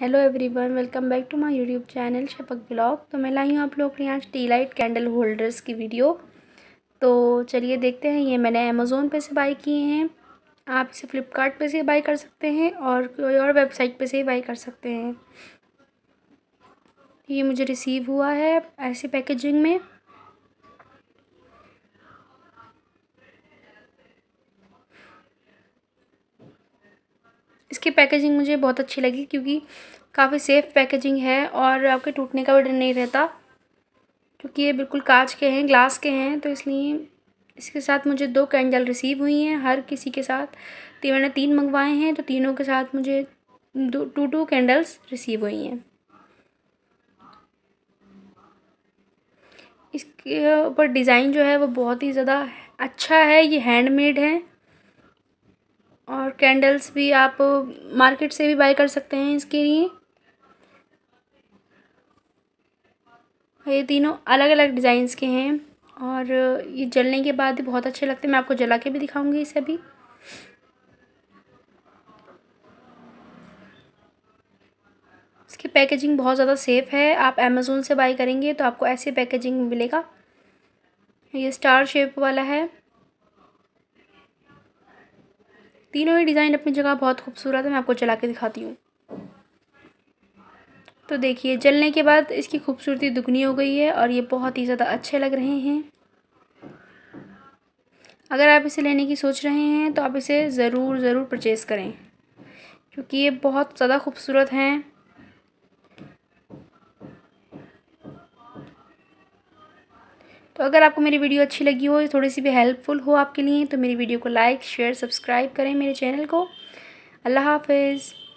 hello everyone welcome back to my YouTube channel शपक blog तो मैं लाई हूँ आप लोग के यहाँ टी लाइट कैंडल होल्डर्स की वीडियो तो चलिए देखते हैं ये मैंने अमेज़ोन पे से बाई किए हैं आप इसे फ्लिपकार्ट पे से बाई कर सकते हैं और कोई और वेबसाइट पे से ही बाई कर सकते हैं ये मुझे रिसीव हुआ है ऐसी पैकेजिंग में इसकी पैकेजिंग मुझे बहुत अच्छी लगी क्योंकि काफ़ी सेफ़ पैकेजिंग है और आपके टूटने का भी डर नहीं रहता क्योंकि ये बिल्कुल कांच के हैं ग्लास के हैं तो इसलिए इसके साथ मुझे दो कैंडल रिसीव हुई हैं हर किसी के साथ तो मैंने तीन मंगवाए हैं तो तीनों के साथ मुझे दो टू टू कैंडल्स रिसीव हुई हैं इसके ऊपर डिज़ाइन जो है वो बहुत ही ज़्यादा अच्छा है ये हैंडमेड है और कैंडल्स भी आप मार्केट से भी बाय कर सकते हैं इसके लिए ये तीनों अलग अलग डिज़ाइंस के हैं और ये जलने के बाद बहुत अच्छे लगते हैं मैं आपको जला के भी दिखाऊंगी इसे अभी इसकी पैकेजिंग बहुत ज़्यादा सेफ़ है आप अमेज़ोन से बाई करेंगे तो आपको ऐसे पैकेजिंग मिलेगा ये स्टार शेप वाला है तीनों ही डिज़ाइन अपनी जगह बहुत खूबसूरत है मैं आपको चला के दिखाती हूँ तो देखिए जलने के बाद इसकी खूबसूरती दुगनी हो गई है और ये बहुत ही ज़्यादा अच्छे लग रहे हैं अगर आप इसे लेने की सोच रहे हैं तो आप इसे ज़रूर ज़रूर परचेज़ करें क्योंकि ये बहुत ज़्यादा खूबसूरत हैं तो अगर आपको मेरी वीडियो अच्छी लगी हो थोड़ी सी भी हेल्पफुल हो आपके लिए तो मेरी वीडियो को लाइक शेयर सब्सक्राइब करें मेरे चैनल को अल्लाह हाफिज़